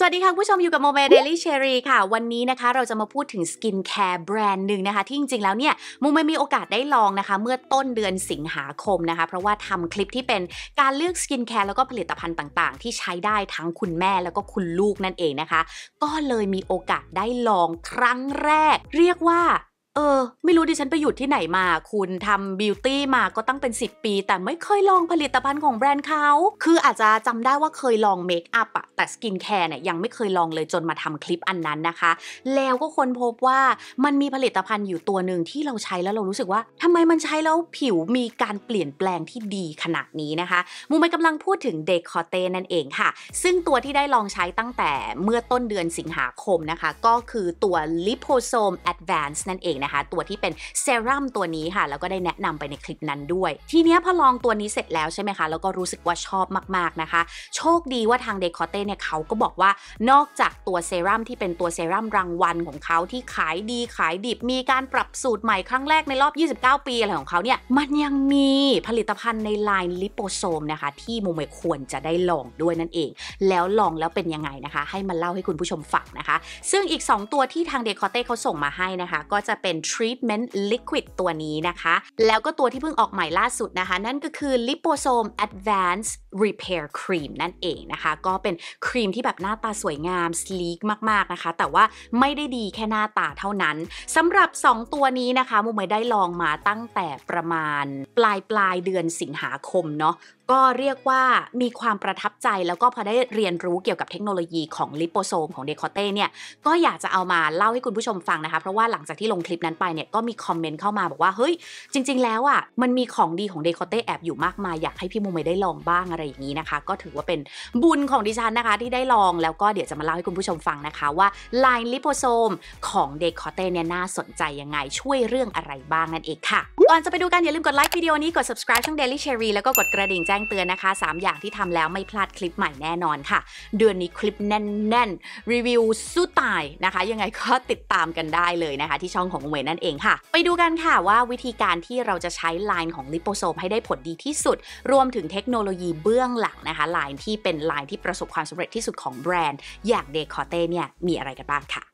สวัสดีค่ะผู้ชมอยู่กับโมเมเดลี่เชอรี่ค่ะ วันนี้นะคะ เราจะมาพูดถึงสกินแคร์แบรนด์หนึ่งนะคะ ที่จริงๆแล้วเนี่ยโมเมมีโอกาสได้ลองนะคะ เมื่อต้นเดือนสิงหาคมนะคะ เพราะว่าทำคลิปที่เป็นการเลือกสกินแคร์แล้วก็ผลิตภัณฑ์ต่างๆ ที่ใช้ได้ทั้งคุณแม่แล้วก็คุณลูกนั่นเองนะคะ ก็เลยมีโอกาสได้ลองครั้งแรกเรียกว่าเออ ไม่รู้ดิฉันไปอยู่ที่ไหนมา คุณทำบิวตี้มาก็ตั้งเป็น 10 ปี แต่ไม่เคยลองผลิตภัณฑ์ของแบรนด์เขาคืออาจจะจำได้ว่าเคยลองเมคอัพอะแต่สกินแคร์เนี่ยยังไม่เคยลองเลยจนมาทำคลิปอันนั้นนะคะ แล้วก็คนพบว่ามันมีผลิตภัณฑ์อยู่ตัวหนึ่งที่เราใช้แล้วเรารู้สึกว่าทำไมมันใช้แล้วผิวมีการเปลี่ยนแปลงที่ดีขนาดนี้นะคะ มูไม่กำลังพูดถึงเดคอเตนั่นเองค่ะ ซึ่งตัวที่ได้ลองใช้ตั้งแต่เมื่อต้นเดือนสิงหาคมนะคะ ก็คือตัวลิโพโซมแอดวานซ์นั่นเองนะะนะคะตัวที่เป็นเซรั่มตัวนี้ค่ะแล้วก็ได้แนะนำไปในคลิปนั้นด้วย ทีนี้พอลองตัวนี้เสร็จแล้วใช่ไหมคะ แล้วก็รู้สึกว่าชอบมากๆนะคะ โชคดีว่าทางเดคอเต้เนี่ยเขาก็บอกว่านอกจากตัวเซรั่มที่เป็นตัวเซรั่มรางวัลของเขาที่ขายดีขายดิบ มีการปรับสูตรใหม่ครั้งแรกในรอบ 29 ปี อะไรของเขาเนี่ย มันยังมีผลิตภัณฑ์ในไลน์ลิโปโซมนะคะที่โมเมควรจะได้ลองด้วยนั่นเอง แล้วลองแล้วเป็นยังไงนะคะ ให้มันเล่าให้คุณผู้ชมฟังนะคะ ซึ่งอีก2ตัวที่ทางเดคอเต้เขาส่งมาให้นะคะ ก็จะเป็น็น Treatment Liquid ตัวนี้นะคะ แล้วก็ตัวที่เพิ่งออกใหม่ล่าสุดนะคะ นั่นก็คือ Liposome Advanced repair cream นั่นเองนะคะ ก็เป็นครีมที่แบบหน้าตาสวยงาม sleek มากๆนะคะ แต่ว่าไม่ได้ดีแค่หน้าตาเท่านั้นสำหรับ 2 ตัวนี้นะคะ มุมไม่ได้ลองมาตั้งแต่ประมาณปลายปลายเดือนสิงหาคมเนาะก็เรียกว่ามีความประทับใจแล้วก็พอได้เรียนรู้เกี่ยวกับเทคโนโลยีของลิโปโซมของเดคอเต้เนี่ยก็อยากจะเอามาเล่าให้คุณผู้ชมฟังนะคะเพราะว่าหลังจากที่ลงคลิปนั้นไปเนี่ยก็มีคอมเมนต์เข้ามาบอกว่าเฮ้ยจริง ๆแล้วอ่ะมันมีของดีของเดคอเต้แอบอยู่มากมายอยากให้พี่มุมไม่ได้ลองบ้างอะไรอย่างนี้นะคะ ก็ถือว่าเป็นบุญของดิฉันนะคะ ที่ได้ลองแล้วก็เดี๋ยวจะมาเล่าให้คุณผู้ชมฟังนะคะว่าลายลิโปโซมของเดคอเตเนี่ย น่าสนใจยังไงช่วยเรื่องอะไรบ้างนั่นเองค่ะ ก่อนจะไปดูกันอย่าลืมกดไลค์วิดีโอนี้กด subscribe ช่อง Daily Cherry แล้วก็กดกระดิ่งแจ้งเตือนนะคะ 3 อย่างที่ทำแล้วไม่พลาดคลิปใหม่แน่นอนค่ะ เดือนนี้คลิปแน่นๆรีวิวสู้ตายนะคะยังไงก็ติดตามกันได้เลยนะคะ ที่ช่องของเวนั่นเองค่ะไปดูกันค่ะว่าวิธีการที่เราจะใช้ไลน์ของลิโปโซมให้ได้ผลดีที่สุดรวมถึงเทคโนโลยีบเบื้องหลังนะคะไลน์ที่เป็นไลน์ที่ประสบความสำเร็จที่สุดของแบรนด์อย่างเดคอเต้เนี่ยมีอะไรกันบ้างค่ะ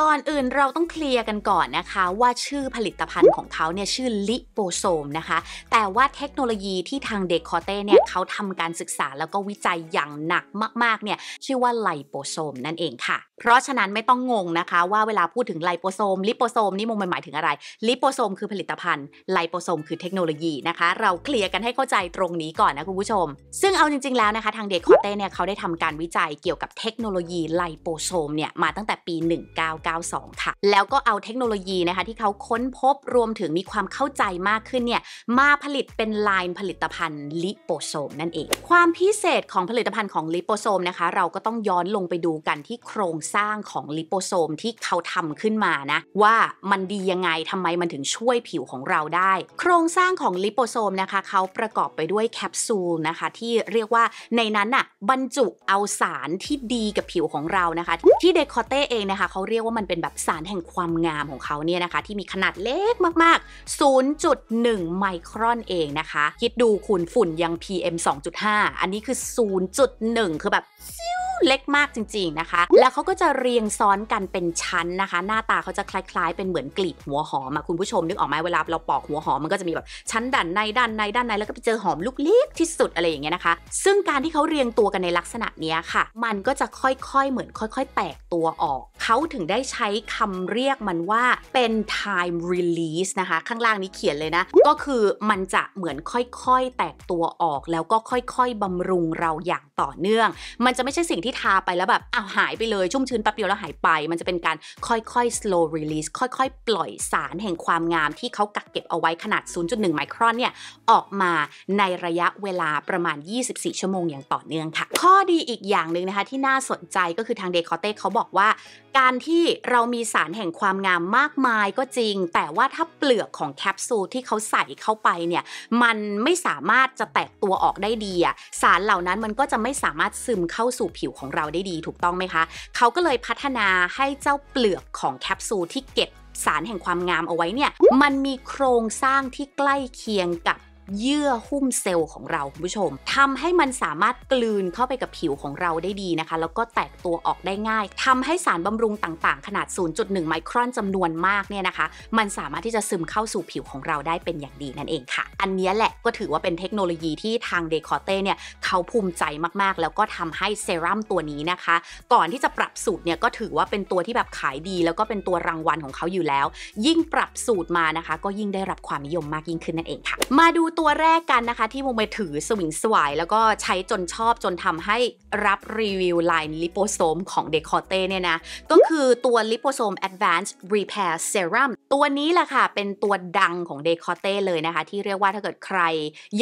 ก่อนอื่นเราต้องเคลียร์กันก่อนนะคะว่าชื่อผลิตภัณฑ์ของเขาเนี่ยชื่อลิโปโซมนะคะ แต่ว่าเทคโนโลยีที่ทางเดคอเต้เนี่ยเขาทำการศึกษาแล้วก็วิจัยอย่างหนักมากๆเนี่ยชื่อว่าไลโปโซมนั่นเองค่ะ เพราะฉะนั้นไม่ต้องงงนะคะว่าเวลาพูดถึงไลโปโซมลิโปโซม นี่มงันหมายถึงอะไร ลิโปโซม คือผลิตภัณฑ์ไลโปโซมคือเทคโนโลยีนะคะ เราเคลียร์กันให้เข้าใจตรงนี้ก่อนนะคุณผู้ชม ซึ่งเอาจริงๆแล้วนะคะทางเดคอเต้เนี่ยเขาได้ทำการวิจัยเกี่ยวกับเทคโนโลยีไลโปโซมเนี่ยมาตั้งแต่ปี19 992ค่ะแล้วก็เอาเทคโนโลยีนะคะ ที่เขาค้นพบรวมถึงมีความเข้าใจมากขึ้นเนี่ย มาผลิตเป็นไลน์ผลิตภัณฑ์ลิโปโซมนั่นเอง ความพิเศษของผลิตภัณฑ์ของลิโปโซมนะคะเราก็ต้องย้อนลงไปดูกันที่โครงสร้างของลิโปโซมที่เขาทำขึ้นมานะว่ามันดียังไงทำไมมันถึงช่วยผิวของเราได้ โครงสร้างของลิโปโซมนะคะเขาประกอบไปด้วยแคปซูลนะคะที่เรียกว่าในนั้นน่ะบรรจุเอาสารที่ดีกับผิวของเรานะคะที่เดคอเต้เองนะคะเขาเรียกว่ามันเป็นแบบสารแห่งความงามของเขาเนี่ยนะคะ ที่มีขนาดเล็กมาก ๆ 0.1 ไมครอนเองนะคะ คิดดูคุณฝุ่นยัง PM 2.5 อันนี้คือ 0.1 คือแบบเล็กมากจริงๆนะคะ แล้วเขาก็จะเรียงซ้อนกันเป็นชั้นนะคะ หน้าตาเขาจะคล้ายๆเป็นเหมือนกลีบหัวหอมอะคุณผู้ชมนึกออกไหมเวลาเราปอกหัวหอม มันก็จะมีแบบชั้นด้านในด้านในด้านในแล้วก็ไปเจอหอมลูกเล็กที่สุดอะไรอย่างเงี้ยนะคะ ซึ่งการที่เขาเรียงตัวกันในลักษณะนี้ค่ะ มันก็จะค่อยๆเหมือนค่อย ๆแตกตัวออกเขาถึงได้ใช้คำเรียกมันว่าเป็น time release นะคะข้างล่างนี้เขียนเลยนะ ก็คือมันจะเหมือนค่อยๆแตกตัวออกแล้วก็ค่อยๆบำรุงเราอย่างต่อเนื่อง มันจะไม่ใช่สิ่งที่ทาไปแล้วแบบอาหายไปเลยชุ่มชื้นแป๊บเดียวแล้วหายไป มันจะเป็นการค่อยๆ slow release ค่อยๆปล่อยสารแห่งความงาม ที่เขากักเก็บเอาไว้ขนาด 0.1 ไมครอนเนี่ยออกมาในระยะเวลาประมาณ 24 ชั่วโมงอย่างต่อเนื่องค่ะ ข้อดีอีกอย่างหนึ่งนะคะที่น่าสนใจก็คือทางเดคอเต้เขาบอกว่าการที่เรามีสารแห่งความงามมากมายก็จริง แต่ว่าถ้าเปลือกของแคปซูลที่เขาใส่เข้าไปเนี่ย มันไม่สามารถจะแตกตัวออกได้ดีอะสารเหล่านั้นมันก็จะไม่สามารถซึมเข้าสู่ผิวของเราได้ดีถูกต้องไหมคะ เขาก็เลยพัฒนาให้เจ้าเปลือกของแคปซูลที่เก็บสารแห่งความงามเอาไว้เนี่ยมันมีโครงสร้างที่ใกล้เคียงกับเยื่อหุ้มเซลล์ของเรา คุณผู้ชม ทำให้มันสามารถกลืนเข้าไปกับผิวของเราได้ดีนะคะ แล้วก็แตกตัวออกได้ง่าย ทำให้สารบำรุงต่างๆ ขนาด 0.1ไมครอนจำนวนมากเนี่ยนะคะ มันสามารถที่จะซึมเข้าสู่ผิวของเราได้เป็นอย่างดีนั่นเองค่ะ อันนี้แหละก็ถือว่าเป็นเทคโนโลยีที่ทางเดคอเต้เนี่ย เขาภูมิใจมากๆ แล้วก็ทำให้เซรั่มตัวนี้นะคะก่อนที่จะปรับสูตรเนี่ยก็ถือว่าเป็นตัวที่แบบขายดี แล้วก็เป็นตัวรางวัลของเขาอยู่แล้ว ยิ่งปรับสูตรมานะคะ ก็ยิ่งได้รับความนิยมมากยิ่งขึ้นนั่นเองค่ะ มาดูตัวแรกกันนะคะที่วงไปถือสวิงสวายแล้วก็ใช้จนชอบจนทำให้รับรีวิวไลน์ลิโปโซมของเดคอเต้เนี่ยนะก็คือตัวลิโปโซม Advanced Repair Serum ตัวนี้แหละค่ะเป็นตัวดังของเดคอเต้เลยนะคะ ที่เรียกว่าถ้าเกิดใคร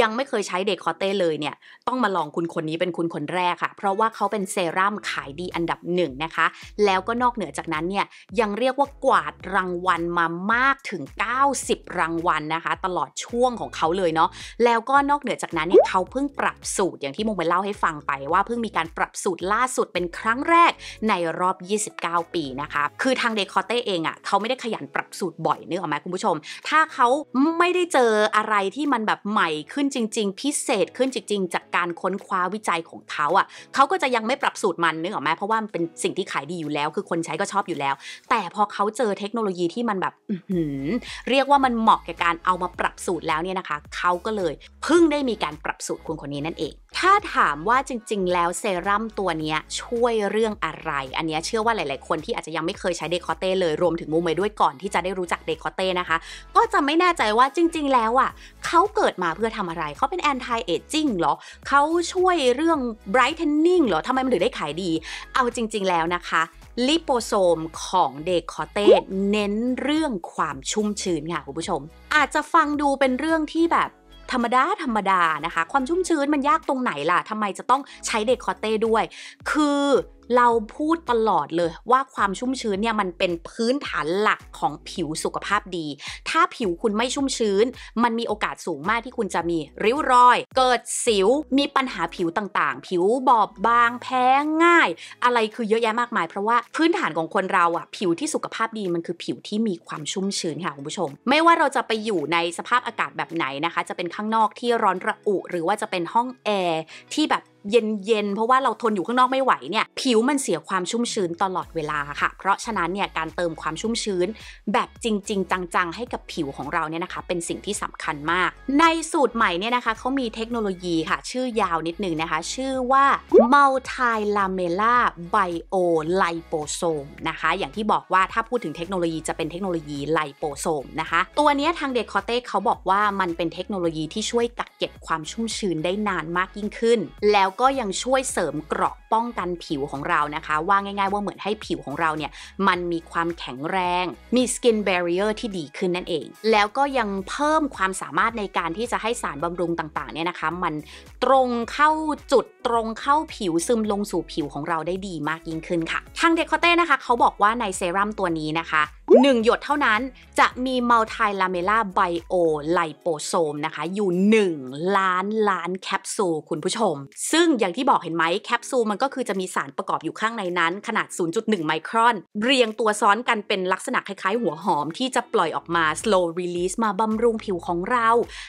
ยังไม่เคยใช้เดคอเต้เลยเนี่ย ต้องมาลองคุณคนนี้เป็นคุณคนแรกค่ะ เพราะว่าเขาเป็นเซรั่มขายดีอันดับหนึ่งนะคะ แล้วก็นอกเหนือจากนั้นเนี่ยยังเรียกว่ากวาดรางวัลมามากถึง 90 รางวัลนะคะ ตลอดช่วงของเขาเลยเนาะาะแล้วก็นอกเหนือจากนั้นเนี่ย เขาเพิ่งปรับสูตรอย่างที่มุงไปเล่าให้ฟังไปว่าเพิ่งมีการปรับสูตรล่าสุดเป็นครั้งแรกในรอบ 29 ปีนะคะคือทางเดคอเต้เองอะ่ะเขาไม่ได้ขยันปรับสูตรบ่อยนึกออกไหมคุณผู้ชม ถ้าเขาไม่ได้เจออะไรที่มันแบบใหม่ขึ้นจริงๆ พิเศษขึ้นจริงๆจากการค้นคว้าวิจัยของเขาอะ่ะเขาก็จะยังไม่ปรับสูตรมันนึกออกไหมเพราะว่ามันเป็นสิ่งที่ขายดีอยู่แล้วคือคนใช้ก็ชอบอยู่แล้ว แต่พอเขาเจอเทคโนโลยีที่มันแบบเรียกว่ามันเหมาะกับการเอามาปรับสูตรแล้วเนี่ยนะคะเขาาก็เลยเพิ่งได้มีการปรับสูตรคุณคนนี้นั่นเอง ถ้าถามว่าจริงๆ แล้วเซรั่มตัวนี้ช่วยเรื่องอะไร อันนี้เชื่อว่าหลายๆคนที่อาจจะยังไม่เคยใช้เดคอเต้เลย รวมถึงมุมไปด้วยก่อนที่จะได้รู้จักเดคอเต้นะคะ ก็จะไม่แน่ใจว่าจริงๆ แล้วอ่ะเขาเกิดมาเพื่อทำอะไร เขาเป็นแอนตี้เอจจิ้งเหรอ เขาช่วยเรื่องไบรท์เทนนิ่งเหรอ ทำไมมันถึงได้ขายดี เอาจริง ๆ แล้วนะคะลิโปโซมของเดคอเต้เน้นเรื่องความชุ่มชื้นค่ะคุณผู้ชม อาจจะฟังดูเป็นเรื่องที่แบบธรรมดา ธรรมดานะคะ ความชุ่มชื้นมันยากตรงไหนล่ะทำไมจะต้องใช้เดคอเต้ด้วย คือเราพูดตลอดเลยว่าความชุ่มชื้นเนี่ยมันเป็นพื้นฐานหลักของผิวสุขภาพดี ถ้าผิวคุณไม่ชุ่มชื้น มันมีโอกาสสูงมากที่คุณจะมีริ้วรอย เกิดสิว มีปัญหาผิวต่างๆ ผิวบอบบางแพ้ง่าย อะไรคือเยอะแยะมากมายเพราะว่าพื้นฐานของคนเราอะผิวที่สุขภาพดีมันคือผิวที่มีความชุ่มชื้นค่ะคุณผู้ชม ไม่ว่าเราจะไปอยู่ในสภาพอากาศแบบไหนนะคะ จะเป็นข้างนอกที่ร้อนระอุ หรือว่าจะเป็นห้องแอร์ที่แบบเย็นๆ เพราะว่าเราทนอยู่ข้างนอกไม่ไหวเนี่ยผิวมันเสียความชุ่มชื้นตลอดเวลาค่ะเพราะฉะนั้นเนี่ยการเติมความชุ่มชื้นแบบจริงๆจังๆ ให้กับผิวของเราเนี่ยนะคะเป็นสิ่งที่สำคัญมาก ในสูตรใหม่เนี่ยนะคะเขามีเทคโนโลยีค่ะชื่อยาวนิดนึงนะคะชื่อว่า multi lamella bio liposome นะคะอย่างที่บอกว่าถ้าพูดถึงเทคโนโลยีจะเป็นเทคโนโลยีไลโปโซมนะคะตัวนี้ทางเดคอเต้เขาบอกว่ามันเป็นเทคโนโลยีที่ช่วยกักเก็บความชุ่มชื้นได้นานมากยิ่งขึ้นแล้วก็ยังช่วยเสริมเกราะป้องกันผิวของเรานะคะ ว่าง่ายๆว่าเหมือนให้ผิวของเราเนี่ย มันมีความแข็งแรง มีสกินเบรียร์ที่ดีขึ้นนั่นเอง แล้วก็ยังเพิ่มความสามารถในการที่จะให้สารบำรุงต่าง ๆเนี่ยนะคะ มันตรงเข้าจุดตรงเข้าผิวซึมลงสู่ผิวของเราได้ดีมากยิ่งขึ้นค่ะทางเดคอเต้นะคะเขาบอกว่าในเซรั่มตัวนี้นะคะ1 หยดเท่านั้นจะมีมัลไทลาเมล่าไบโอไลโปโซมนะคะอยู่ 1 ล้านล้านแคปซูลคุณผู้ชม ซึ่งอย่างที่บอกเห็นไหมแคปซูลมันก็คือจะมีสารประกอบอยู่ข้างในนั้นขนาด 0.1 ไมครอนเรียงตัวซ้อนกันเป็นลักษณะคล้ายๆหัวหอมที่จะปล่อยออกมา slow release มาบำรุงผิวของเรา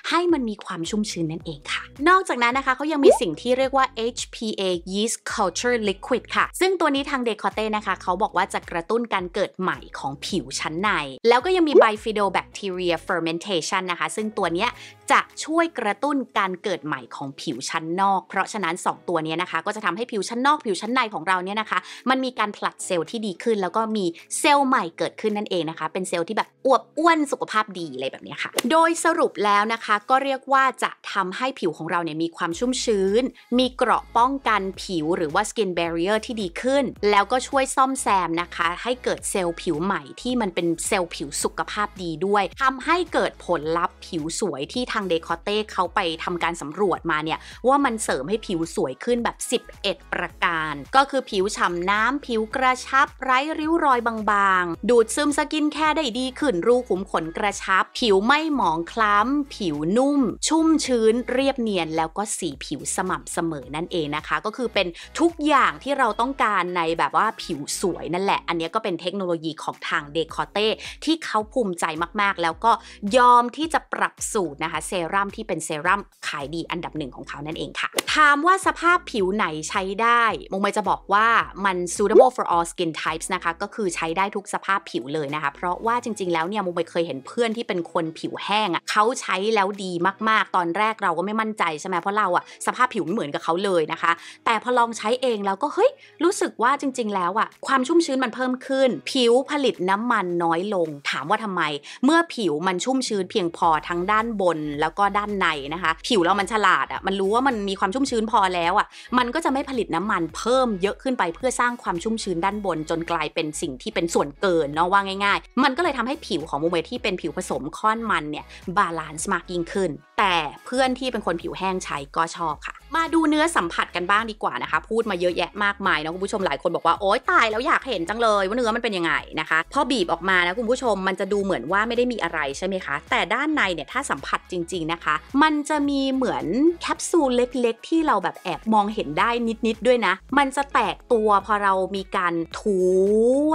ให้มันมีความชุ่มชื้นนั่นเองค่ะ นอกจากนั้นนะคะเขายังมีสิ่งที่เรียกว่า HPA Yeast Culture Liquid ค่ะ ซึ่งตัวนี้ทางเดคอเต้นะคะเขาบอกว่าจะกระตุ้นการเกิดใหม่ของผิวชั้นใน แล้วก็ยังมีไบฟิโดแบคทีเรียเฟอร์เมนเทชันนะคะซึ่งตัวนี้จะช่วยกระตุ้นการเกิดใหม่ของผิวชั้นนอก เพราะฉะนั้น 2 ตัวนี้นะคะ ก็จะทำให้ผิวชั้นนอกผิวชั้นในของเราเนี่ยนะคะ มันมีการผลัดเซลล์ที่ดีขึ้น แล้วก็มีเซลล์ใหม่เกิดขึ้นนั่นเองนะคะ เป็นเซลล์ที่แบบอวบอ้วนสุขภาพดีอะไรแบบนี้ค่ะ โดยสรุปแล้วนะคะ ก็เรียกว่าจะทำให้ผิวของเราเนี่ยมีความชุ่มชื้น มีเกราะป้องกันผิวหรือว่า skin barrier ที่ดีขึ้นแล้วก็ช่วยซ่อมแซมนะคะ ให้เกิดเซลล์ผิวใหม่ที่มันเป็นเซลล์ผิวสุขภาพดีด้วย ทำให้เกิดผลลัพธ์ผิวสวยที่ทางเดคอเต้เขาไปทำการสำรวจมาเนี่ย ว่ามันเสริมให้ผิวสวยขึ้นแบบ 11 ประการ ก็คือผิวฉ่าน้ำผิวกระชับไร้ริ้วรอยบางๆ ดูดซึมสกินแค่ได้ดีขึ้น รูขุมขนกระชับ ผิวไม่หมองคล้ำผิวนุ่ม ชุ่มชื้น เรียบเนียน แล้วก็สีผิวสม่ำเสมอนั่นเองนะคะ ก็คือเป็นทุกอย่างที่เราต้องการในแบบว่าผิวสวยนั่นแหละอันนี้ก็เป็นเทคโนโลยีของทางเดคอเต้ที่เขาภูมิใจมากๆ แล้วก็ยอมที่จะปรับสูตรนะคะ เซรั่มที่เป็นเซรั่มขายดีอันดับหนึ่งของเขานั่นเองค่ะ ถามว่าสภาพผิวไหนใช้ได้ มงไมจะบอกว่ามัน suitable for all skin types นะคะ ก็คือใช้ได้ทุกสภาพผิวเลยนะคะ เพราะว่าจริงๆ แล้วเนี่ยมงไมเคยเห็นเพื่อนที่เป็นคนผิวแห้งอะ่ะเขาใช้แล้วดีมากๆ ตอนแรกเราก็ไม่มั่นใจใช่ไหมเพราะเราอะ่ะสภาพผิวไม่เหมือนกับเขาเลยนะคะ แต่พอลองใช้เองแล้วก็เฮ้ยรู้สึกว่าจริง ๆ แล้วอะ่ะความชุ่มชื้นมันเพิ่มขึ้น ผิวผลิตน้ำมันันน้อยลงถามว่าทำไม เมื่อผิวมันชุ่มชื้นเพียงพอทั้งด้านบนแล้วก็ด้านในนะคะ ผิวเรามันฉลาดอะ่ะมันรู้ว่ามันมีความชุ่มชื้นพอแล้วอะ่ะมันก็จะไม่ผลิตน้ำมันเพิ่มเยอะขึ้นไปเพื่อสร้างความชุ่มชื้นด้านบนจนกลายเป็นสิ่งที่เป็นส่วนเกินเนาะว่าง่ายๆ มันก็เลยทำให้ผิวของโมเมที่เป็นผิวผสมค่อนมัน เนี่ยบาลานซ์มากยิ่งขึ้นแต่เพื่อนที่เป็นคนผิวแห้งใช้ก็ชอบค่ะ มาดูเนื้อสัมผัสกันบ้างดีกว่านะคะ พูดมาเยอะแยะมากมายนะคุณผู้ชมหลายคนบอกว่าโอ๊ยตายแล้วอยากเห็นจังเลย ว่าเนื้อมันเป็นยังไงนะคะพอบีบออกมานะคุณผู้ชมมันจะดูเหมือนว่าไม่ได้มีอะไรใช่ไหมคะ แต่ด้านในเนี่ยถ้าสัมผัสจริงๆนะคะ มันจะมีเหมือนแคปซูลเล็กๆที่เราแบบแอบมองเห็นได้นิดๆด้วยนะ มันจะแตกตัวพอเรามีการถู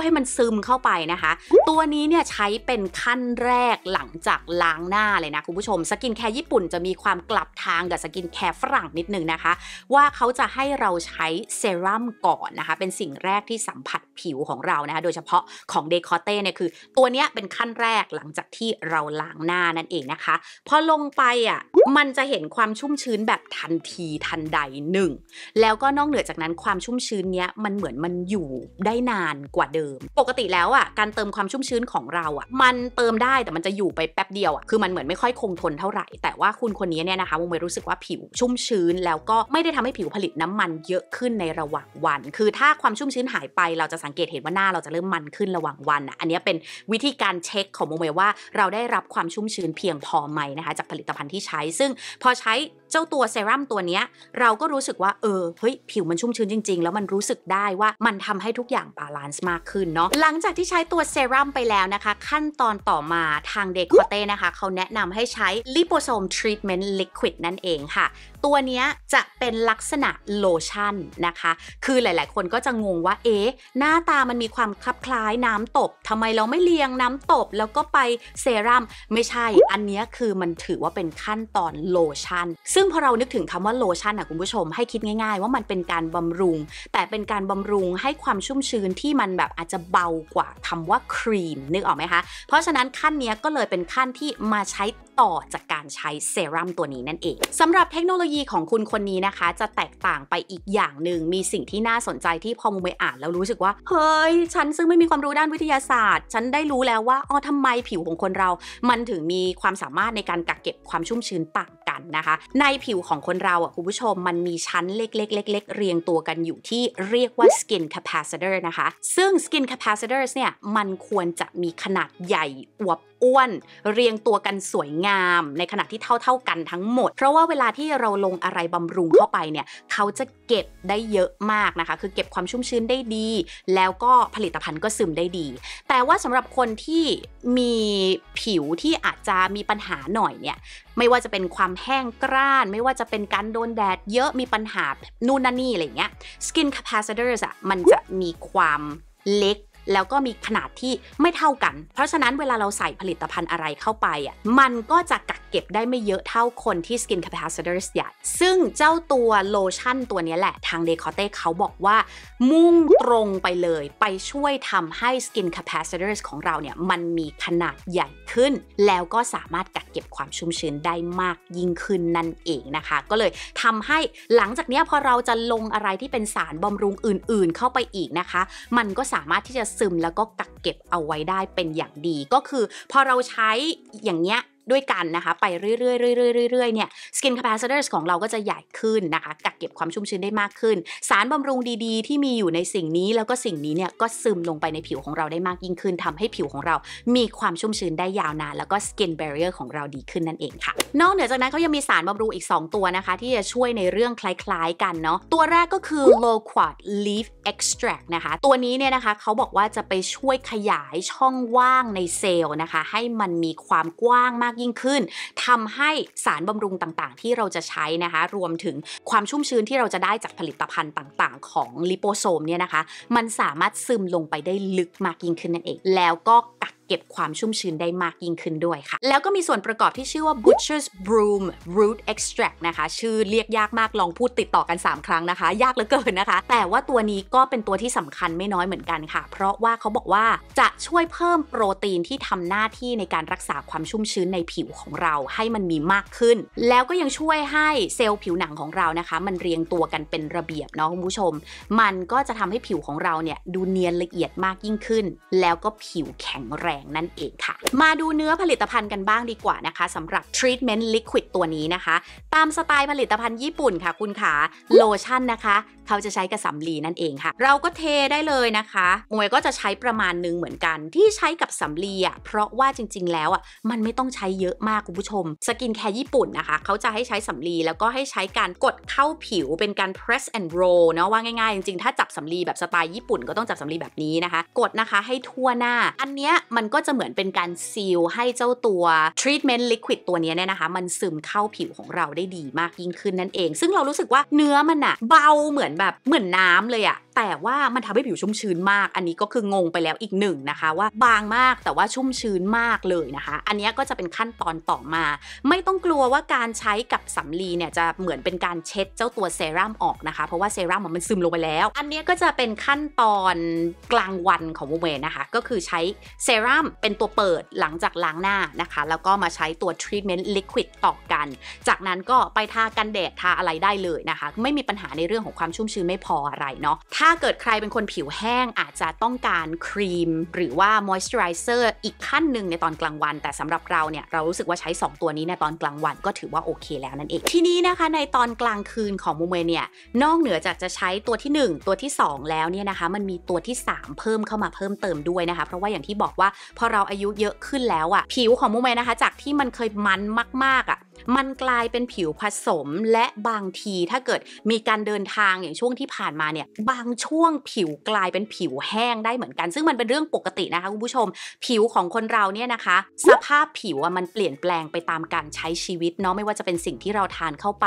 ให้มันซึมเข้าไปนะคะ ตัวนี้เนี่ยใช้เป็นขั้นแรกหลังจากล้างหน้าเลยนะคุณผู้ชมสกินแคร์ญี่ญี่ปุ่นจะมีความกลับทางกับสกินแคร์ฝรั่งนิดนึงนะคะ ว่าเขาจะให้เราใช้เซรั่มก่อนนะคะ เป็นสิ่งแรกที่สัมผัสผิวของเรานะคะโดยเฉพาะของเดคอเต้เนี่ยคือ ตัวเนี้ยเป็นขั้นแรกหลังจากที่เราล้างหน้านั่นเองนะคะพอลงไปอ่ะมันจะเห็นความชุ่มชื้นแบบทันทีทันใดหนึ่งแล้วก็นอกเหนือจากนั้นความชุ่มชื้นเนี้ยมันเหมือนมันอยู่ได้นานกว่าเดิม ปกติแล้วอ่ะการเติมความชุ่มชื้นของเราอ่ะมันเติมได้แต่มันจะอยู่ไปแป๊บเดียวอ่ะคือมันเหมือนไม่ค่อยคงทนเท่าไหร่แต่ว่าคุณคนนี้เนี่ยนะคะมงมเมรู้สึกว่าผิวชุ่มชื้นแล้วก็ไม่ได้ทำให้ผิวผลิตน้ำมันเยอะขึ้นในระหว่างวัน คือถ้าความชุ่มชื้นหายไปเราจะสังเกตเห็นว่าหน้าเราจะเริ่มมันขึ้นระหว่างวัน อันนี้เป็นวิธีการเช็คของโมเมว่า เราได้รับความชุ่มชื้นเพียงพอไหมนะคะจากผลิตภัณฑ์ที่ใช้ ซึ่งพอใช้เจ้าตัวเซรั่มตัวนี้เราก็รู้สึกว่าเออ เฮ้ย ผิวมันชุ่มชื้นจริงๆ แล้วมันรู้สึกได้ว่ามันทำให้ทุกอย่างบาลานซ์มากขึ้นเนาะหลังจากที่ใช้ตัวเซรั่มไปแล้วนะคะ ขั้นตอนต่อมาทางเดคอเต้นะคะเขาแนะนำให้ใช้ลิโปโซมทรีทเมนต์ลิควิดนั่นเองค่ะ ตัวนี้จะเป็นลักษณะโลชั่นนะคะ คือหลายๆคนก็จะงงว่า เอ๊หน้าตามันมีความคลับคล้ายน้ำตบทำไมเราไม่เลียงน้ำตบแล้วก็ไปเซรั่มไม่ใช่อันนี้คือมันถือว่าเป็นขั้นตอนโลชั่นซซึ่งพอเรานึกถึงคำว่าโลชั่นนะคุณผู้ชมให้คิดง่ายๆว่ามันเป็นการบำรุง แต่เป็นการบำรุงให้ความชุ่มชื้นที่มันแบบอาจจะเบากว่าคำว่าครีม นึกออกไหมคะเพราะฉะนั้นขั้นนี้ก็เลยเป็นขั้นที่มาใช้ต่อจากการใช้เซรั่มตัวนี้นั่นเองสำหรับเทคโนโลยีของคุณคนนี้นะคะจะแตกต่างไปอีกอย่างหนึ่งมีสิ่งที่น่าสนใจที่พอมูไปอ่านแล้วรู้สึกว่าเฮ้ยฉันซึ่งไม่มีความรู้ด้านวิทยาศาสตร์ ฉันได้รู้แล้วว่าอ๋อทำไมผิวของคนเรา มันถึงมีความสามารถในการกักเก็บความชุ่มชื้นต่างกันนะคะในผิวของคนเราอ่ะคุณผู้ชมมันมีชั้นเล็กๆเล็กๆเรียงตัวกันอยู่ที่เรียกว่า skin capacitor นะคะ ซึ่ง skin capacitors เนี่ยมันควรจะมีขนาดใหญ่อวบอ้วนเรียงตัวกันสวยงามในขณะที่เท่าๆกันทั้งหมดเพราะว่าเวลาที่เราลงอะไรบำรุงเข้าไปเนี่ยเขาจะเก็บได้เยอะมากนะคะคือเก็บความชุ่มชื้นได้ดี แล้วก็ผลิตภัณฑ์ก็ซึมได้ดี แต่ว่าสำหรับคนที่มีผิวที่อาจจะมีปัญหาหน่อยเนี่ยไม่ว่าจะเป็นความแห้งกร้าน ไม่ว่าจะเป็นการโดนแดดเยอะมีปัญหานู่นนั่นนี่อะไรเงี้ย skin capacitors อะมันจะมีความเล็กแล้วก็มีขนาดที่ไม่เท่ากัน เพราะฉะนั้นเวลาเราใส่ผลิตภัณฑ์อะไรเข้าไปอ่ะ มันก็จะกักเก็บได้ไม่เยอะเท่าคนที่ skin c a p a c i t o r สใหญ่ซึ่งเจ้าตัวโลชั่นตัวนี้แหละทางเดคอเต้เขาบอกว่ามุ่งตรงไปเลยไปช่วยทำให้ skin c a p a c i t o r สของเราเนี่ยมันมีขนาดใหญ่ขึ้น แล้วก็สามารถกักเก็บความชุ่มชื้นได้มากยิ่งขึ้นนั่นเองนะคะ ก็เลยทำให้หลังจากนี้พอเราจะลงอะไรที่เป็นสารบำรุงอื่น ๆเข้าไปอีกนะคะ มันก็สามารถที่จะซึมแล้วก็กักเก็บเอาไว้ได้เป็นอย่างดี ก็คือพอเราใช้อย่างเงี้ยด้วยกันนะคะไปเรื่อยๆเรื่อยๆเรื่อยๆเนี่ยสกินแคปซิเ t อร์ของเราก็จะใหญ่ขึ้นนะคะกักเก็บความชุ่มชื้นได้มากขึ้น สารบำรุงดีๆที่มีอยู่ในสิ่งนี้แล้วก็สิ่งนี้เนี่ยก็ซึมลงไปในผิวของเราได้มากยิ่งขึ้น ทำให้ผิวของเรา มีความชุ่มชื้นได้ยาวนานแล้วก็สกินแบเรียร์ของเราดีขึ้นนั่นเองค่ะนอกเหนือจากนั้นเขายังมีสารบำรุงอีก 2 ตัวนะคะ ที่จะช่วยในเรื่องคล้ายๆกันเนาะตัวแรกก็คือ low quad leaf extract นะคะตัวนี้เนี่ยนะคะเขาบอกว่าจะไปช่วยขยายช่องว่างในเซลล์นะคะ ให้มันมีความกว้างมากยิ่งขึ้น ทำให้สารบำรุงต่างๆ ที่เราจะใช้นะคะ รวมถึงความชุ่มชื้นที่เราจะได้จากผลิตภัณฑ์ต่าง ๆ ของลิโปโซมเนี่ยนะคะมันสามารถซึมลงไปได้ลึกมากยิ่งขึ้นนั่นเอง แล้วก็กักเก็บความชุ่มชื้นได้มากยิ่งขึ้นด้วยค่ะ แล้วก็มีส่วนประกอบที่ชื่อว่า butcher's broom root extract นะคะ ชื่อเรียกยากมากลองพูดติดต่อกัน 3 ครั้งนะคะ ยากเหลือเกินนะคะ แต่ว่าตัวนี้ก็เป็นตัวที่สำคัญไม่น้อยเหมือนกันค่ะ เพราะว่าเขาบอกว่าจะช่วยเพิ่มโปรตีนที่ทำหน้าที่ในการรักษาความชุ่มชื้นในผิวของเราให้มันมีมากขึ้น แล้วก็ยังช่วยให้เซลล์ผิวหนังของเรานะคะ มันเรียงตัวกันเป็นระเบียบเนาะคุณผู้ชม มันก็จะทำให้ผิวของเราเนี่ยดูเนียนละเอียดมากยิ่งขึ้น แล้วก็ผิวแข็งแรงงนั่นเองค่ะ มาดูเนื้อผลิตภัณฑ์กันบ้างดีกว่านะคะสำหรับทรีทเมนต์ลิควิดตัวนี้นะคะ ตามสไตล์ผลิตภัณฑ์ญี่ปุ่นค่ะคุณขาโลชั่นนะคะ เขาจะใช้กระสำลีนั่นเองค่ะ เราก็เทได้เลยนะคะมวยก็จะใช้ประมาณนึงเหมือนกันที่ใช้กับสำลีอ่ะเพราะว่าจริงๆ แล้วอ่ะมันไม่ต้องใช้เยอะมากคุณผู้ชม สกินแคร์ญี่ปุ่นนะคะ เขาจะให้ใช้สำลีแล้วก็ให้ใช้การกดเข้าผิวเป็นการ press and roll เนาะว่าง่ายๆ จริงๆถ้าจับสำลีแบบสไตล์ญี่ปุ่น ก็ต้องจับสำลีแบบนี้นะคะ กดนะคะให้ทั่วหน้า อันเนี้ยมันก็จะเหมือนเป็นการซีลให้เจ้าตัวทรีทเมนต์ลิควิดตัวนี้เนี่ยนะคะ มันซึมเข้าผิวของเราได้ดีมากยิ่งขึ้นนั่นเอง ซึ่งเรารู้สึกว่าเนื้อมันอะเบาเหมือนแบบเหมือนน้ำเลยอะแต่ว่ามันทำให้ผิวชุ่มชื้นมาก อันนี้ก็คืองงไปแล้วอีกหนึ่งนะคะ ว่าบางมากแต่ว่าชุ่มชื้นมากเลยนะคะ อันนี้ก็จะเป็นขั้นตอนต่อมา ไม่ต้องกลัวว่าการใช้กับสำลีเนี่ยจะเหมือนเป็นการเช็ดเจ้าตัวเซรั่มออกนะคะเพราะว่าเซรั่มมันซึมลงไปแล้วอันนี้ก็จะเป็นขั้นตอนกลางวันของโมเวนนะคะก็คือใช้เซรัมเป็นตัวเปิดหลังจากล้างหน้านะคะ แล้วก็มาใช้ตัวทรีทเมนต์ลิควิดต่อกัน จากนั้นก็ไปทากันแดดทาอะไรได้เลยนะคะ ไม่มีปัญหาในเรื่องของความชุ่มชื้นไม่พออะไรเนาะถ้าเกิดใครเป็นคนผิวแห้งอาจจะต้องการครีม หรือว่ามอ m o i s ไรเซอร์อีกขั้นหนึ่งในตอนกลางวัน แต่สำหรับเราเนี่ย เรารู้สึกว่าใช้ 2 ตัวนี้ในตอนกลางวันก็ถือว่าโอเคแล้วนั่นเอง ทีนี้นะคะในตอนกลางคืนของมูเมเนี่ยนอกเหนือจากจะใช้ตัวที่ 1 ตัวที่ 2 แล้วเนี่ยนะคะ มันมีตัวที่ 3 เพิ่มเข้ามาเพิ่มเติมด้วยนะคะ เพราะว่าอย่างที่บอกว่าพอเราอายุเยอะขึ้นแล้วอะ่ะผิวของมุกแมนะคะ จากที่มันเคยมันมากๆอะ่ะมันกลายเป็นผิวผสมและบางทีถ้าเกิดมีการเดินทางอย่างช่วงที่ผ่านมาเนี่ยบางช่วงผิวกลายเป็นผิวแห้งได้เหมือนกัน ซึ่งมันเป็นเรื่องปกตินะคะคุณผู้ชมผิวของคนเราเนี่ยนะคะ สภาพผิวมันเปลี่ยนแปลงไปตามการใช้ชีวิตเนาะไม่ว่าจะเป็นสิ่งที่เราทานเข้าไป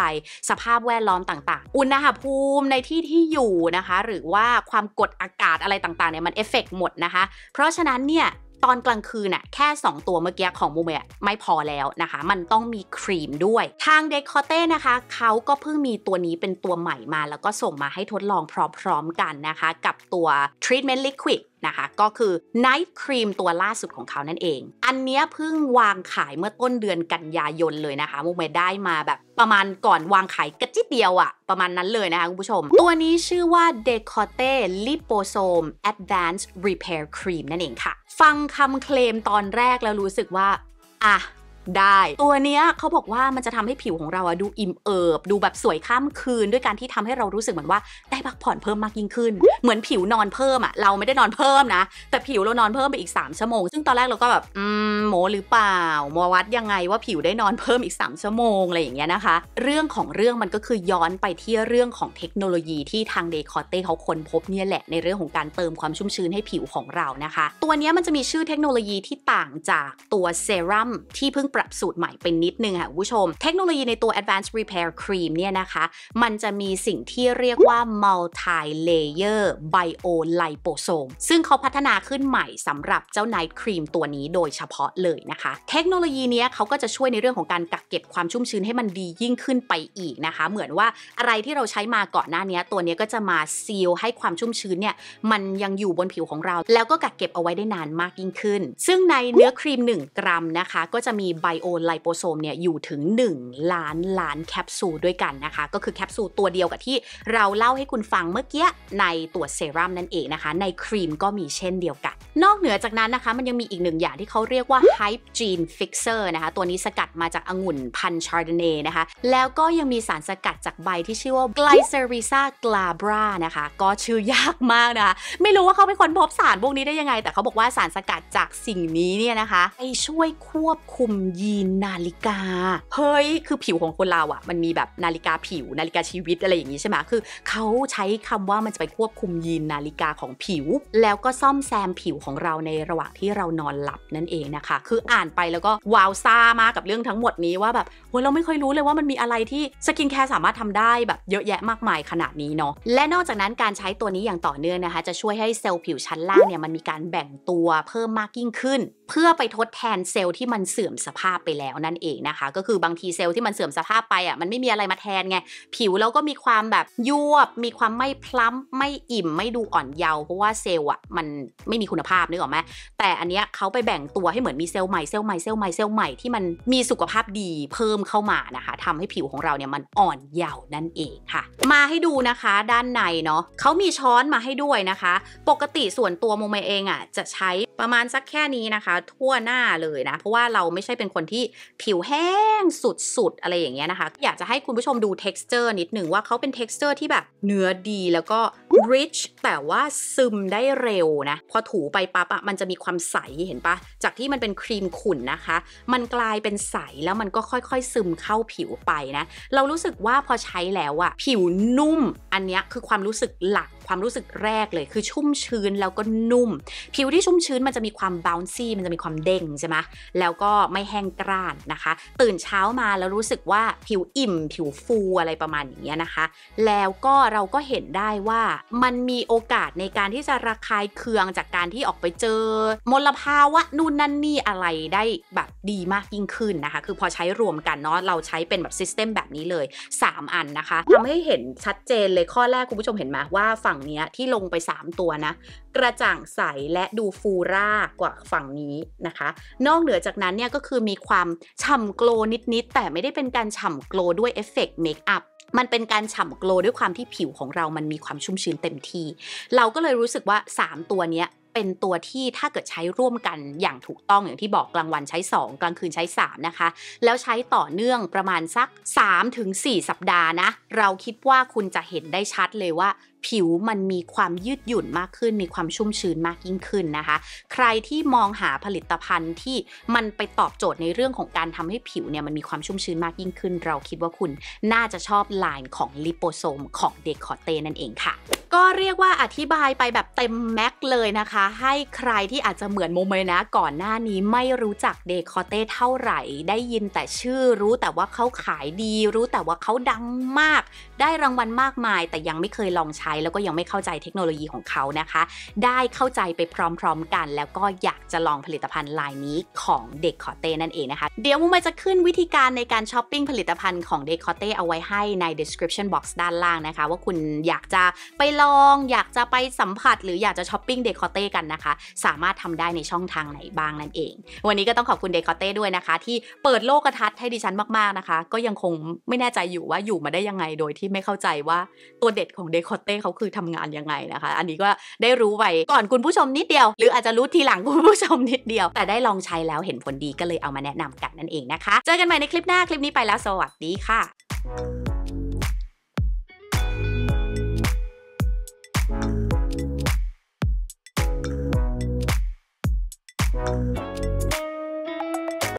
สภาพแวดล้อมต่างๆ อุณหภูมิในที่ที่อยู่นะคะ หรือว่าความกดอากาศอะไรต่างๆเนี่ยมันเอฟเฟกหมดนะคะ เพราะฉะนั้นเนี่ยตอนกลางคืนน่ะแค่ 2 ตัวเมื่อกี้ของมูเมะไม่พอแล้วนะคะ มันต้องมีครีมด้วย ทางเดคอเต้นะคะเขาก็เพิ่งมีตัวนี้เป็นตัวใหม่มา แล้วก็ส่งมาให้ทดลองพร้อมๆกันนะคะ กับตัว Treatment Liquid นะคะก็คือ Night Cream ตัวล่าสุดของเขานั่นเอง อันนี้เพิ่งวางขายเมื่อต้นเดือนกันยายนเลยนะคะมุกเมได้มาแบบ ประมาณก่อนวางขายกระจิตเดียวอะประมาณนั้นเลยนะคะคุณผู้ชม ตัวนี้ชื่อว่า Decote Liposome Advanced Repair Cream นั่นเองค่ะฟังคำเคลมตอนแรกแล้วรู้สึกว่า อ่ะได้ตัวเนี้ยเขาบอกว่ามันจะทำให้ผิวของเราอะดูอิ่มเอิบดูแบบสวยข้ามคืนด้วยการที่ทำให้เรารู้สึกเหมือนว่าได้พักผ่อนเพิ่มมากยิ่งขึ้น เหมือนผิวนอนเพิ่มอะเราไม่ได้นอนเพิ่มนะแต่ผิวเรานอนเพิ่มไปอีก 3 ชั่วโมงซึ่งตอนแรกเราก็แบบอืมโมหรือเปล่ามมวัดยังไงว่าผิวได้นอนเพิ่มอีก3ชั่วโมงอะไรอย่างเงี้ยนะคะเรื่องของเรื่องมันก็คือย้อนไปที่เรื่องของเทคโนโลยีที่ทางเดคอเต้เขาค้นพบเนี่ยแหละในเรื่องของการเติมความชุ่มชื้นให้ผิวของเรานะคะตัวนี้มันจะมีชื่อเทคโนโลยีที่ต่างจากตัวเซรั่มที่เพิ่งปรับสูตรใหม่เป็นนิดนึงค่ะคุณผู้ชม เทคโนโลยีในตัว Advanced Repair Cream เนี่ยนะคะ มันจะมีสิ่งที่เรียกว่า Multi Layer Bio Liposome ซึ่งเขาพัฒนาขึ้นใหม่สำหรับเจ้า Night Cream ตัวนี้โดยเฉพาะเลยนะคะ เทคโนโลยีนี้เขาก็จะช่วยในเรื่องของการกักเก็บความชุ่มชื้นให้มันดียิ่งขึ้นไปอีกนะคะ เหมือนว่าอะไรที่เราใช้มาก่อนหน้านี้ตัวนี้ก็จะมาซีลให้ความชุ่มชื้นเนี่ยมันยังอยู่บนผิวของเรา แล้วก็กักเก็บเอาไว้ได้นานมากยิ่งขึ้น ซึ่งในเนื้อครีม 1 กรัมนะคะ ก็จะมีไบโอไลโปโซมเนี่ยอยู่ถึง 1 ล้านล้านแคปซูลด้วยกันนะคะ ก็คือแคปซูลตัวเดียวกับที่เราเล่าให้คุณฟังเมื่อกี้ ในตัวเซรั่มนั่นเองนะคะ ในครีมก็มีเช่นเดียวกัน นอกเหนือจากนั้นนะคะมันยังมีอีกหนึ่งอย่างที่เขาเรียกว่าไ h y จีนฟิกเซอร์นะคะตัวนี้สกัดมาจากองุ่นพันชาร์ดเน่นะคะ แล้วก็ยังมีสารสกัดจากใบที่ชื่อว่า g l เซอริซากลาบรานะคะก็ชื่อยากมากนะคะไม่รู้ว่าเขาเป็นคนพบสารพวกนี้ได้ยังไง แต่เขาบอกว่าสารสกัดจากสิ่งนี้เนี่ยนะคะไปช่วยควบคุมยีนนาฬิกา เฮ้ย คือผิวของคนเราอะ่ะมันมีแบบนาฬิกาผิวนาฬิกาชีวิตอะไรอย่างนี้ใช่ไหมคือเขาใช้คำว่ามันจะไปควบคุมยีนนาฬิกาของผิว แล้วก็ซ่อมแซมผิวของเราในระหว่างที่เรานอนหลับนั่นเองนะคะ คืออ่านไปแล้วก็ว้าวซ่ามากกับเรื่องทั้งหมดนี้ว่าแบบโหเราไม่ค่อยรู้เลยว่ามันมีอะไรที่สกินแคร์สามารถทำได้แบบ เยอะแยะมากมายขนาดนี้เนาะและนอกจากนั้นการใช้ตัวนี้อย่างต่อเนื่องนะคะ จะช่วยให้เซลล์ผิวชั้นล่างเนี่ยมันมีการแบ่งตัวเพิ่มมากยิ่งขึ้น เพื่อไปทดแทนเซลล์ที่มันเสื่อมสภภาพไปแล้วนั่นเองนะคะ ก็คือบางทีเซลล์ที่มันเสื่อมสภาพไปอ่ะมันไม่มีอะไรมาแทนไงผิวเราก็มีความแบบยวบมีความไม่พล้ำไม่อิ่มไม่ดูอ่อนเยาว์เพราะว่าเซลล์อ่ะมันไม่มีคุณภาพนึกออกไหมแต่อันเนี้ยเขาไปแบ่งตัวให้เหมือนมีเซลล์ใหม่เซลล์ใหม่เซลล์ใหม่เซลล์ใหม่ที่มันมีสุขภาพดีเพิ่มเข้ามานะคะทำให้ผิวของเราเนี่ยมันอ่อนเยาว์นั่นเองค่ะ มาให้ดูนะคะด้านในเนาะเขามีช้อนมาให้ด้วยนะคะ ปกติส่วนตัวโมเมเองอ่ะจะใช้ประมาณสักแค่นี้นะคะ ทั่วหน้าเลยนะเพราะว่าเราไม่ใช่เป็นคนที่ผิวแห้งสุดๆ อะไรอย่างเงี้ยนะคะ อยากจะให้คุณผู้ชมดู texture นิดหนึ่งว่าเขาเป็น texture ที่แบบ เนื้อดีแล้วก็ rich แต่ว่าซึมได้เร็วนะพอถูไปปั๊บอะมันจะมีความใส เห็นปะ จากที่มันเป็นครีมขุ่นนะคะ มันกลายเป็นใสแล้วมันก็ค่อยๆ ซึมเข้าผิวไปนะ เรารู้สึกว่าพอใช้แล้วอะผิวนุ่ม อันนี้คือความรู้สึกหลักความรู้สึกแรกเลยคือชุ่มชื้นแล้วก็นุ่ม ผิวที่ชุ่มชื้น มันจะมีความบ b o u c ี่ มันจะมีความเด้งใช่ไหมแล้วก็ไม่แห้งกร้านนะคะ ตื่นเช้ามาแล้วรู้สึกว่าผิวอิ่ม ผิวฟู อะไรประมาณอย่างเงี้ยนะคะ แล้วก็เราก็เห็นได้ว่ามันมีโอกาสในการที่จะระคายเคืองจากการที่ออกไปเจอ มลภาวะนู่นนั่นนี่ อะไรได้แบบดีมากยิ่งขึ้นนะคะ คือพอใช้รวมกันเนาะเราใช้เป็นแบบซิสเต็มแบบนี้เลย 3 อันนะคะทำให้เห็นชัดเจนเลยข้อแรกคุณผู้ชมเห็นไหมว่าฝ่งนี้ที่ลงไป 3 ตัวนะ กระจ่างใสและดูฟูร่ากว่าฝั่งนี้นะคะ นอกเหนือจากนั้นเนี่ยก็คือมีความฉ่ำโกลนิดๆแต่ไม่ได้เป็นการฉ่ำโกลด้วยเอฟเฟกต์เมคอัพมันเป็นการฉ่ำโกลด้วยความที่ผิวของเรามันมีความชุ่มชื้นเต็มที่เราก็เลยรู้สึกว่า 3 ตัวนี้เป็นตัวที่ถ้าเกิดใช้ร่วมกันอย่างถูกต้องอย่างที่บอกกลางวันใช้ 2 กลางคืนใช้3นะคะแล้วใช้ต่อเนื่องประมาณสัก 3-4 สัปดาห์นะเราคิดว่าคุณจะเห็นได้ชัดเลยว่าผิวมันมีความยืดหยุ่นมากขึ้น มีความชุ่มชื้นมากยิ่งขึ้นนะคะ ใครที่มองหาผลิตภัณฑ์ที่มันไปตอบโจทย์ในเรื่องของการทำให้ผิวเนี่ยมันมีความชุ่มชื้นมากยิ่งขึ้น เราคิดว่าคุณน่าจะชอบไลน์ของลิโปโซมของเดคอเตนั่นเองค่ะ ก็เรียกว่าอธิบายไปแบบเต็มแม็กเลยนะคะ ให้ใครที่อาจจะเหมือนโมเมนะก่อนหน้านี้ไม่รู้จักเดคอเตเท่าไหร่ ได้ยินแต่ชื่อรู้แต่ว่าเขาขายดี รู้แต่ว่าเขาดังมาก ได้รางวัลมากมาย แต่ยังไม่เคยลองใช้ช้แล้วก็ยังไม่เข้าใจเทคโนโลยีของเขานะคะได้เข้าใจไปพร้อมๆกัน แล้วก็อยากจะลองผลิตภัณฑ์ลายนี้ของเด็กคอเต้นั่นเองนะคะ เดี๋ยวมุมาจะขึ้นวิธีการในการช้อปปิ้งผลิตภัณฑ์ของเด็กคอเต้เอาไว้ให้ใน description box ด้านล่างนะคะ ว่าคุณอยากจะไปลองอยากจะไปสัมผัสหรืออยากจะช้อปปิ้งเด็กคอเต้กันนะคะสามารถทำได้ในช่องทางไหนบ้างนั่นเอง วันนี้ก็ต้องขอบคุณเด็กคอเต้ด้วยนะคะที่เปิดโลกทัศน์ให้ดิฉันมากๆนะคะก็ยังคงไม่แน่ใจอยู่ว่าอยู่มาได้ยังไงโดยที่ไม่เข้าใจว่าตัวเด็ดของเด็กคอเต้เขาคือทำงานยังไงนะคะ อันนี้ก็ได้รู้ไว้ก่อนคุณผู้ชมนิดเดียว หรืออาจจะรู้ทีหลังคุณผู้ชมนิดเดียว แต่ได้ลองใช้แล้วเห็นผลดีก็เลยเอามาแนะนำกันนั่นเองนะคะ เจอกันใหม่ในคลิปหน้าคลิปนี้ไปแล้ว สวัสดีค่ะ Thank you.